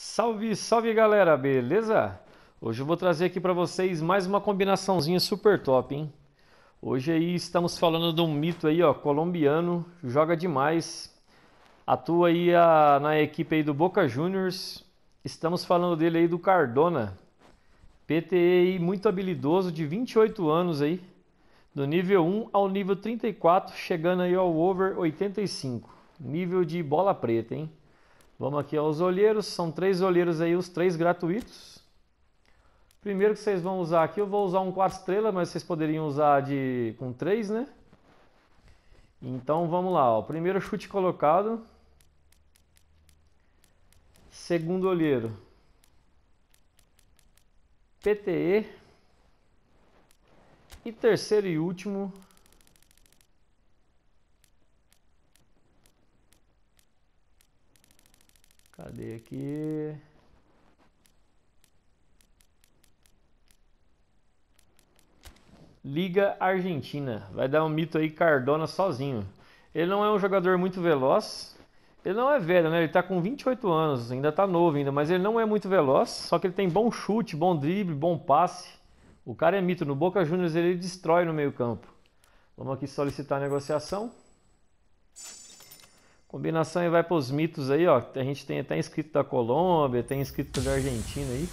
Salve, salve galera, beleza? Hoje eu vou trazer aqui para vocês mais uma combinaçãozinha super top, hein? Hoje aí estamos falando de um mito aí, ó, colombiano, joga demais, atua aí a, na equipe aí do Boca Juniors. Estamos falando dele aí do Cardona, PTE muito habilidoso de 28 anos aí, do nível 1 ao nível 34, chegando aí ao over 85, nível de bola preta, hein? Vamos aqui aos olheiros, são três olheiros aí, os três gratuitos. Primeiro que vocês vão usar aqui, eu vou usar um 4 estrela, mas vocês poderiam usar de com 3, né? Então vamos lá, ó. primeiro chute colocado. Segundo olheiro. PTE. E terceiro e último, Cadê aqui? Liga Argentina. Vai dar um mito aí Cardona sozinho. Ele não é um jogador muito veloz. Ele não é velho, né? Ele tá com 28 anos, ainda tá novo ainda, mas ele não é muito veloz, só que ele tem bom chute, bom drible, bom passe. O cara é mito. No Boca Juniors ele destrói no meio campo. Vamos aqui solicitar a negociação. Combinação aí vai para os mitos aí, ó. A gente tem até inscrito da Colômbia, tem inscrito da Argentina aí.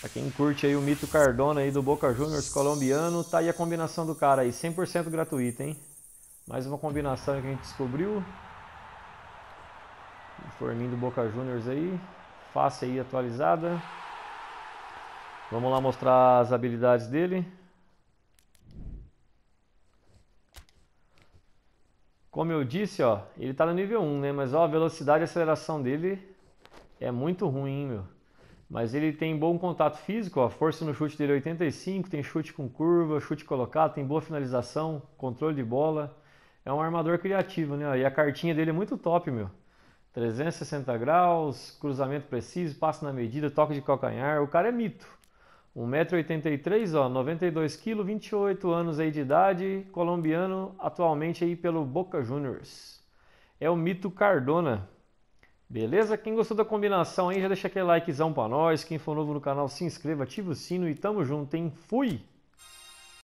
Pra quem curte aí o mito Cardona aí do Boca Juniors colombiano, tá aí a combinação do cara aí, 100% gratuita, hein? Mais uma combinação que a gente descobriu. Forminho do Boca Juniors aí, face aí atualizada. Vamos lá mostrar as habilidades dele. Como eu disse, ó, ele está no nível 1, né? Mas ó, a velocidade e aceleração dele é muito ruim, meu. Mas ele tem bom contato físico, ó, força no chute dele 85, é tem chute com curva, chute colocado, tem boa finalização, controle de bola. É um armador criativo, né? e a cartinha dele é muito top, meu. 360 graus, cruzamento preciso, passo na medida, toque de calcanhar. O cara é mito. 1,83m, ó, 92kg, 28 anos aí de idade, colombiano, atualmente aí pelo Boca Juniors. É o Mito Cardona. Beleza? Quem gostou da combinação aí, já deixa aquele likezão pra nós. Quem for novo no canal, se inscreva, ativa o sino e tamo junto, hein? Fui!